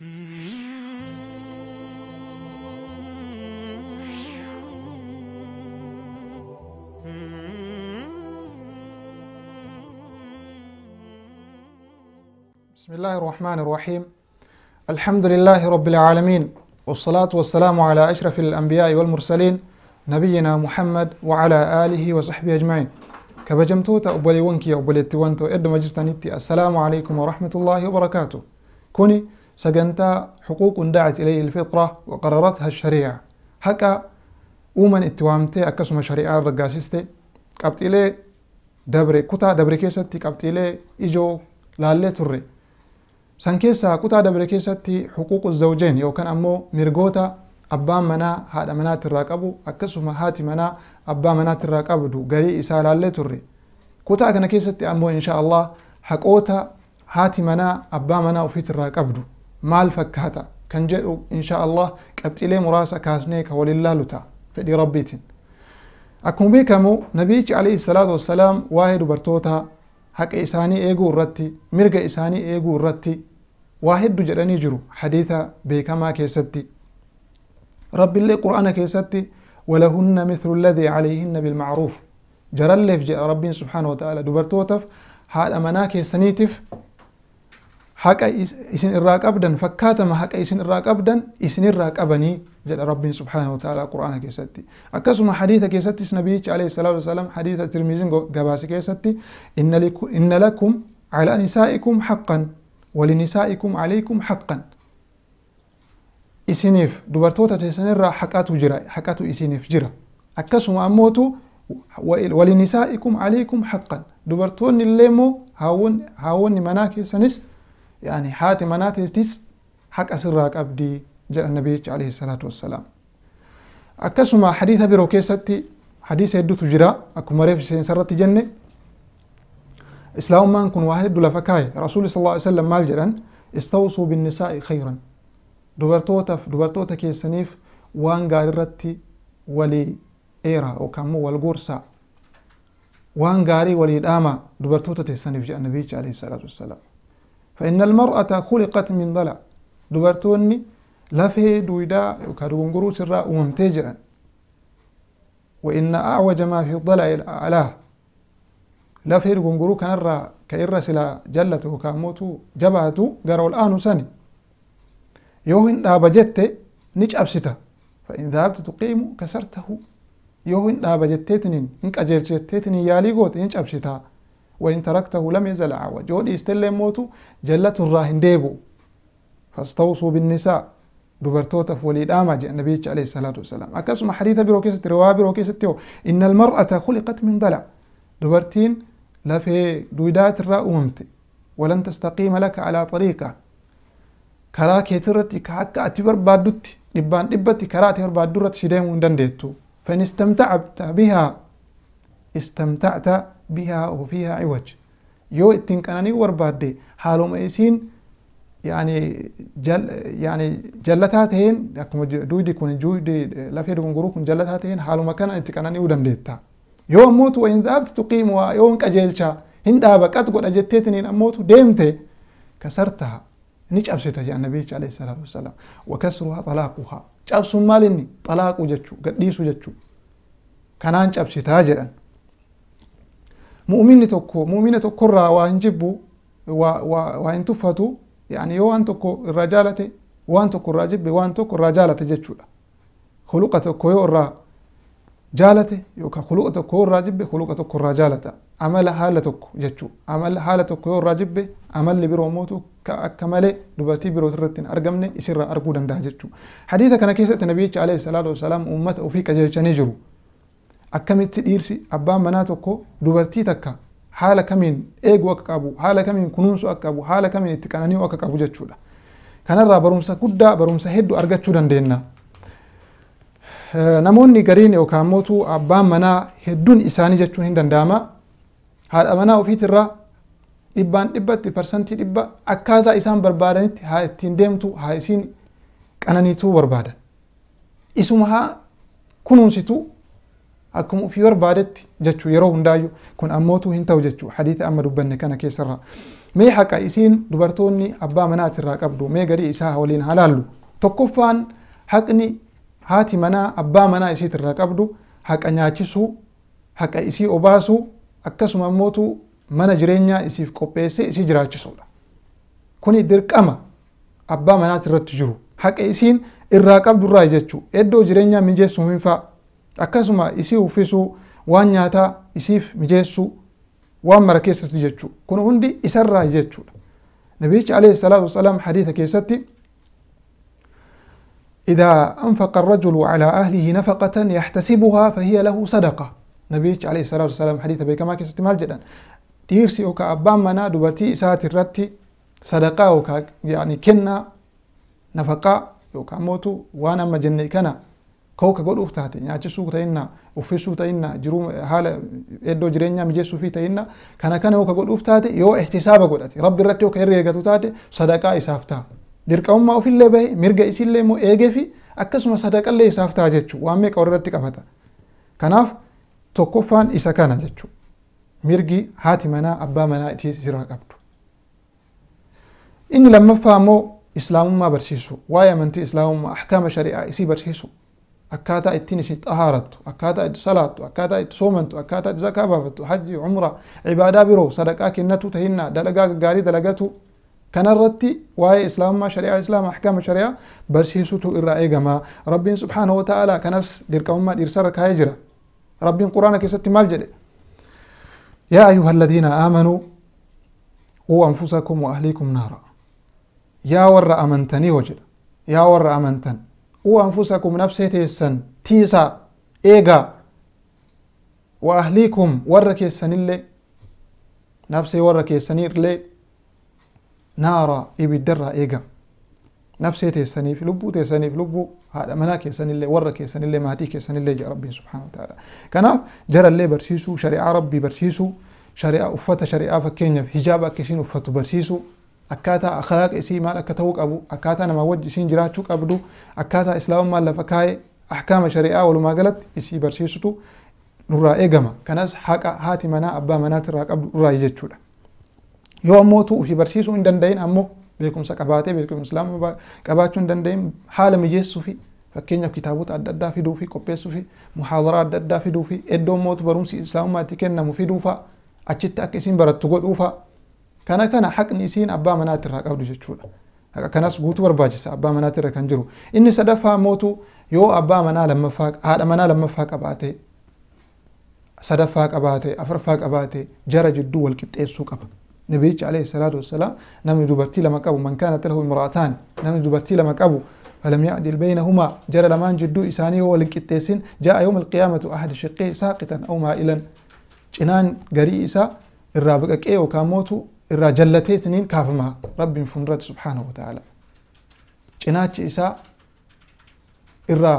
بسم الله الرحمن الرحيم الحمد لله رب العالمين والصلاة والسلام على أشرف الأنبياء والمرسلين نبينا محمد وعلى آله وصحبه أجمعين كبجمتو تأبلي ونكي أبلي التوانتو إد مجرتانيتي السلام عليكم ورحمة الله وبركاته كوني سجنتا حقوق دعت إليه الفطرة وقررتها الشريعة هكا أومن اتوامتي أكسما شريعة رقاسيستي كابت إليه دبري كتا دبري كيستي كابت إليه إجو لالي تري سنكيسا كتا دبري كيستي حقوق الزوجين يو كان أمو ميرغوتا أبا منا هاد منا تراكبو أكسما هاتي منا أبا منا تراكبو دو غري إسا لالي تري كتا كان كيستي أمو إن شاء الله حقوتا هاتي منا أبا منا وفيت وفي دو مال فكهتا كنجدو ان شاء الله كبت لي مراسه كاسنيك ولله لتا فدي ربيتين اكون بكمو نبيك عليه الصلاه والسلام واحد برتوتا حق اساني ايغو رتي مرغ اساني ايغو رتي واحد دجدني جرو حديثا بكما كيستي رب اللي قرآن كيستي ولهن مثل الذي عليهن بالمعروف جرى اللي في جرى ربي سبحانه وتعالى دبرتوتف حال أمنا كيسنيتف haqa isin irraa qabdan fakkaatama haqa isin irraa qabdan isinirraa qabanii jedha rabbiin subhaanahu ta'ala quraana keessatti akkasuma hadiisa keessattis nabiyyichi alayhi salaatu wasalaam hadiisa tirmiizin gabaase keessatti inna lakum calaa nisaa'ikum haqqan walinisaa'ikum calaykum haqqan isiniif dubartoota teessanirraa haqatu jira haqatu isiniif jira akkasuma ammootu walinisaa'ikum calaykum haqqan dubartoonni illee immoo haawonni manaa keessanis يعني حاتي مناتي تيس حق أسرق أبدي جاء النبي عليه الصلاة والسلام أكسما حديث بروكي ستي حديث يدو تجرا أكو مريف سين سرتي جنة إسلام من كن واحد دولا فكاي رسول صلى الله عليه وسلم مال جران استوصوا بالنساء خيرا دوبرتوتف دوبرتوتا كي سنيف وان غاررتي ولي إيرا أو كمو والغورسا وان غاري ولي داما دوبرتوتا تي سنيف جاء النبي عليه الصلاة والسلام فإن المرأة خلقت من ضلع دبرتوني لا فيه دويدا يكادو نقرو سرا وممتجرا وإن أعوج ما في الضلع الأعلى لا فيه نقرو كان را كإرا سلا جلت وكاموتو جبهتو قرو الآن سني يوهن لا بجت نيج أبسطة فإن ذهبت تقيم كسرته يوهن لا بجتتنين إنك أجرتتنين يالي قوت نيج أبسطة وإن تركته لم يزل عوج يودي إيه، استلم موتو جلة الراهن ديبو فاستوصوا بالنساء دبرتوتا فوليد آما جاء النبي عليه الصلاة والسلام أكاسما حديثة بروكيسة رواه بروكيسة إن المرأة خلقت من ضلع دبرتين لا في دويدات الراء أممت ولن تستقيم لك على طريقة كراك يترتي كحك أتبر بادوتي لبان إبتي كرات يربع درة شديم دنديتو فإن استمتعت بها استمتعت بها أو وفيها عوج يو اتين كانني وربادي حالهم ايسين يعني جل يعني جلتات هين لكم جودي كون جودي لا في دون غروكم جلتات هين حالهم كان انت كانني ودم ديتا يوم موت وان ذهبت تقيم ويوم كجلشا هندا بقت قد اجتتني اموت ديمته كسرتها نيج ابسيت يا النبي عليه الصلاه والسلام وكسرها طلاقها ابسو مالني طلاق وجتشو قديسو جتشو كانان ابسيتها جدن mu'minni tokko mu'mina tokkorraa waa hin jibbu waa hin tuffatu yani yoo waan tokko irraa jaalate waan tokko irraa jibbe waan tokko irraa jaalate jechuudha khuluqa tokko yoo irraa jaalate yookaan khuluqa tokko yoo irraa jibbe khuluqa tokko irraa jaalata amala haala tokko jechuu amala haala tokko yoo irraa jibbe amalli biroo mootu akka malee dubartii biroo irratti hin argamne isirraa arguu danda'a jechuu hadiisa kana keessatti nabiyyicha alayhi salaatu wasalaam uummata ofii qajeelchanii jiru akkamitti dhiirsi abbaan manaa tokko dubartii takka haala kamiin eegu akka qabu haala kamiin kunuunsuu akka qabu haala kamiin itti qanani'uu akka qabu jechuudha kanarraa barumsa guddaa barumsa hedduu argachuu dandeenya namoonni gariin yookaan mootu abbaan manaa hedduun isaanii jechuun hin danda'ama haadha manaa ofiitirraa dhibbaan dhibbatti parsantii dhibba akkaataa isaan barbaadanitti haa ittiin deemtu haa isiin qananiituu barbaadan isuma haa kunuunsitu akkuma ofii barbaadetti jechuu yeroo hundaayyuu kun ammootu hin ta'u jechuu hadiisa amma dubbanne kana keessarra mee haqa isiin dubartoonni abbaa manaatirraa qabdu mee gadi isaa waliin halaallu tokkoffaan haqni haati manaa abbaa manaa isiitirraa qabdu haqa nyaachisuu haqa isii obaasuu akkasuma ammootu mana jireenyaa isiif qopheessee isii jiraachisuudha kuni dirqama abbaa manaatirratti jiru haqa isiin irraa qabdurraa jechuu iddoo jireenyaa mijeessuuminfaa akkasuma isii uffisuu waan nyaataa isiif mijeessuu waan mara keessatti jechuu kun hundi isarraa jechuudha nabiyichi alayhi salaatu wasalaam hadiisa keessatti إذا أنفق الرجل على أهله نفقة يحتسبها فهي له صدقة نبيك عليه الصلاة والسلام حديث بكما مال جدا ديرسي أوكا أبام منا دبتي إسات الرتي صدقة أوكا يعني كنا نفقة يوكا موتو وأنا مجني كنا kooka godhuuf taate nyaachisuu ta'innaa uffisuu ta'innaa jiruu haala iddoo jireenyaa mijeessuufi ta'innaa kana kana yoo ka godhuuf taate yoo ihtisaaba godhate rabbi irratti yoo ka herreegatu taate sadaqaa isaaf ta'a dirqamummaa ofillee bahe mirga isillee immoo eegee fi akkasuma sadaqallee isaaf ta'a jechuudha waan meeqa irratti qabata kanaaf tokkoffaan isa kana jechuudha mirgi haati manaa abbaa manaa itti sirra qabdu inni lammaffaa immoo islaamummaa barsiisu waa'ee amantii islaamummaa ahkaama shari'aa isii barsiisu akkaataa ittiin ishii xahaarattu akkaataa itti salaattu akkaataa itti soomantu akkaataa itti zakaa baafattu hajji umra ibaadaa biroo sadaqaa kennatu tahinnaa dalagaa gaarii dalagatu kanarratti waa'ee islaamummaa shari'aa islaamaa ahkaama shari'aa barsiisutu irraa eegamaa rabbiin subhaanahu wa ta'aalaa kanas dirqamummaa dhiirsarra kaa'ee jira rabbiin quraana keessatti maal jedhe yaa ayyuha alladiina aamanuu uu anfusakum wa ahliikum naara yaa warra amantanii ho jedha yaa warra amantan وأنفسكم نفسه تيسن تيسا إيغا وأهليكم ورك يسن اللي نفسي ورك يسن اللي نارا إبي إبدرا إيغا نفسي تيسني في لبو تيسني في لبو هذا مناك يسني اللي ورك يسني اللي ماتيك يسني اللي جاء ربي سبحانه وتعالى كان جرى اللي برسيسو شريعة ربي برسيسو شريعة أفتة شريعة فكين هجابة كشين أفتة برسيسو akkaataa akhlaaq isii maal akka ta'uu qabu akkaataa nama wajji isiin jiraachuu qabdu akkaataa islaamummaan lafa kaa'e ahkaama shari'aa walumaa galatti isii barsiisutu nurraa eegama kanas haqa haati manaa abbaa manaatirraa qabdu nurraa jechuudha yoo ammootu ofii barsiisuu hin danda'in ammoo beekumsa qabaatee beekumsa islaamaa qabaachuu hin danda'in haala mijeessuu fi fakkeenyaaf kitaabota adda addaa fiduu fi qopheessuu fi muhaadara adda addaa fiduu fi iddoo mootu barumsi islaamummaa itti kennamu fiduu fa'a achitti akka isin barattu godhuu fa'a كان كان حق نسين أبا مناتر قبل جتشولا كان أس جوت ورباجس أبا مناتر كان جرو إن سدفع موتو يو أبا منال لما فاق هذا منال لما فاق أباتي سدفع أباتي أفر فاق أباتي جرى جدو والكتئ سوق أب نبي عليه الصلاة والسلام نام دوبرتي لما كابو من كانت له امرأتان نام دوبرتي لما كابو فلم يعدل بينهما جرى لما جدو إساني والكتئسين جاء يوم القيامة أحد شقيه ساقطا أو مائلا جنان قريسا الرابق كيو كاموتو irraa jallateetiniin kaafamaa rabbiin fuuldurratti subhaanahu wa ta'ala cinaachi isaa irraa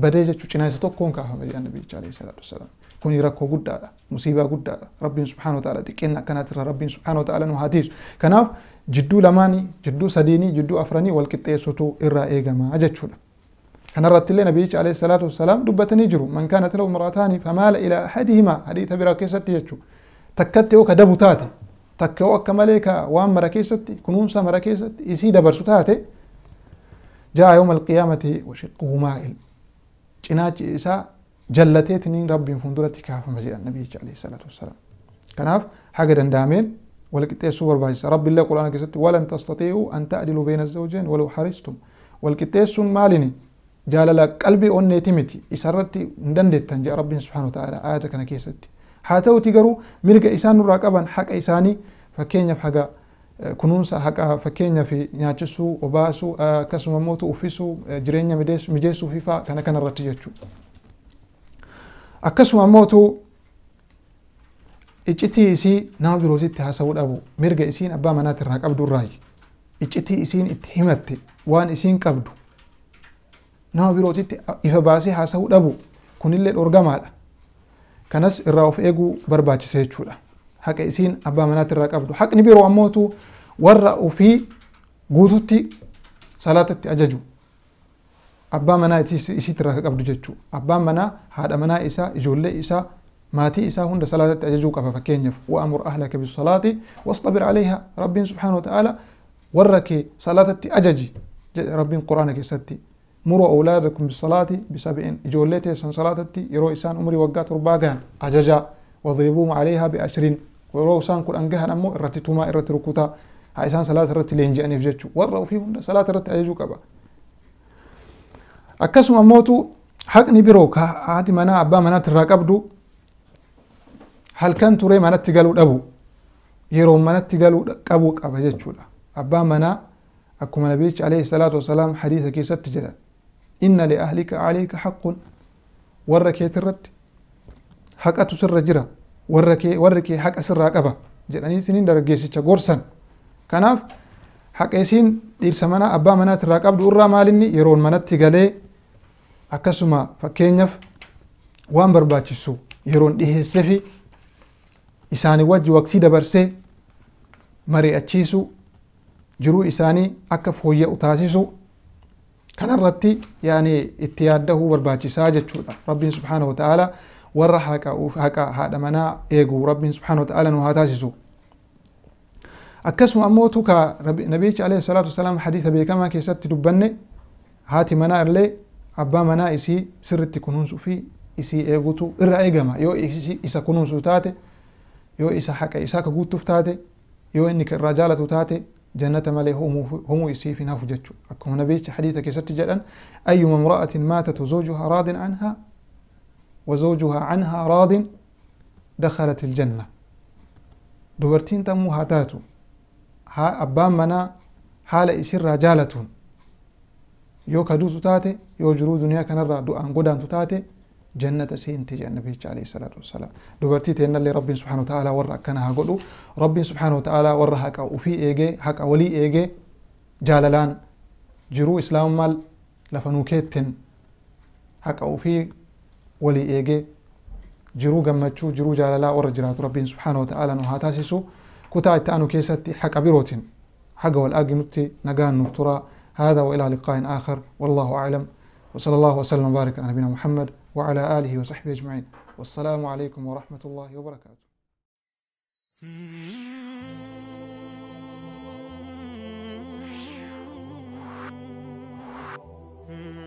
badee jechuu cinaa isa tokkoon kaafama jedhan nabiyyicha alayhi salaatu wasalaam kuni rakkoo guddaadha musiibaa guddaadha rabbiin subhaanahu wa ta'ala xiqqeen akkanaatirra rabbiin subhaanahu wa ta'ala nu haatiisu kanaaf jidduu lamaanii jidduu sadiinii jidduu afranii wal qixxeessutu irraa eegamaa jechuudha kanarratti illee nabiyyicha alayhi salaatu wasalaam dubbatanii jiru man kaanat lahu imraataani famaala ilaa ahadihimaa hadiisa biraa keessatti jechuu takkatti yoo ka dabu taate تكو كمالكا وام مراكيست كنونسا مراكيست يسيد برسوتاتي جاء يوم القيامة وشقه مائل جنات إساء جلتيتني ربي فندورتي كاف مجيء النبي عليه الصلاة والسلام كناف حاجة دامين والكتاب سوبر بايس رب الله قرآن كيست ولن تستطيعوا أن تعدلوا بين الزوجين ولو حرستم والكتاب سن مالني جال لك قلبي أن يتمتي إسرتي ندندت تنجي ربي سبحانه وتعالى آياتك أنا كيستي haa ta'uti garuu mirga isaan nurraa qaban haqa isaanii fakkeenyaaf haga eh, kunuunsa haqa fakkeenyaaf nyaachisuu obaasuu eh, akkasuma immoo uffisuu eh, jireenya mijeessuu fi faa kana kana irratti jechuudha. Akkasuma immoo iccitii isii nama birootitti haasa'uu dhabu mirga isiin abbaa manaatti irraa qabdu iccitii isiin itti himatte waan isiin qabdu nama birootitti ifa baasee haasa'uu dhabu kunillee dhorgamaadha. كنس الراوف ايغو برباچ سيچولا حق اسين ابا منات الرا قبدو حق نبيرو اموتو وراو في غوتوتي صلاتتي اججو ابا منا تي سي ترا قبدو جچو ابا منا هاد منا ايسا يجول ايسا ماتي ايسا هند صلاتتي اججو قف فكينف وامر اهلك بالصلاه واصبر عليها رب سبحانه وتعالى وركي صلاتتي اججي ربي القران كيستي مروا أولادكم بالصلاة بسبعين إجولتي سن صلاتتي يرو إسان أمري وقات رباقان عججا وضربوهم عليها بأشرين ويرو إسان كل أنقهن أمو إرتتما إرت ركوتا ها إسان صلاة إرت لينجأني في جتشو وروا فيهم صلاة إرت عججو كبا أكسم أموتو حق نبروك هادي منا أبا منا تراقبدو هل كان تري منا تقالو أبو يرو منا تقالو أبوك أبا جتشو أبا منا أكو نبيك عليه الصلاة والسلام حديث كيسات تجلال inna li ahlika aleyka haqqun warra keetirratti haqatu sirra jira warra kee warri kee haqa sirraa qaba jedhanii isinin dargaggeessicha gorsan kanaaf haqeesiin dhiirsa manaa abbaa irraa qabdu irraa maalinni yeroon manatti galee akkasuma fakkeenyaaf waan barbaachisu yeroon dhiheessee fi isaanii wajji waqtii dabarsee mari'achiisu jiruu isaanii akka fooyya'u taasisu كان الرتي يعني اتياد ده هو رباجي ساجد ربي سبحانه وتعالى ورح هكا هكا هذا منا ايغو ربي سبحانه وتعالى نو هذا جزو اكسو اموتو ربي نبيك عليه الصلاه والسلام حديث بي كما كي ست دبني هاتي منا ارلي ابا منا اسي سرت كنون سفي اسي ايغوتو ار ايغما يو اسي اسا كنون سوتاتي يو اسا حكا اسا كغوتو فتاتي يو انك الرجاله توتاتي جنة مالي هم يسيف نافجتشو أكو نبيش حديثك كسرت أن أي امرأة ماتت وزوجها راض عنها وزوجها عنها راض دخلت الجنة دورتين تمو هاتاتو ها أبان منا حال إسر رجالة يو كدو تاتي يو جرو دنيا كنرى دو أنقودان تاتي جنة النبي صلى الله عليه وسلم والسلام دوبرتي تين اللي ربي سبحانه وتعالى ورا كان هقوله ربي سبحانه وتعالى ورا هكا وفي إيجي هكا ولي إيجي جالالان جرو إسلام مال لفنوكيتن هكا وفي ولي إيجي جرو قمتشو جرو جالالا ورا جرات ربي سبحانه وتعالى نهاتاسسو كتاة تانو كيساتي هاكا بروتين هاكا والآقي نتي نقان نفترى هذا وإلى لقاء آخر والله أعلم وصلى الله وسلم وبارك على نبينا محمد وعلى آله وصحبه أجمعين والسلام عليكم ورحمة الله وبركاته Mm-hmm.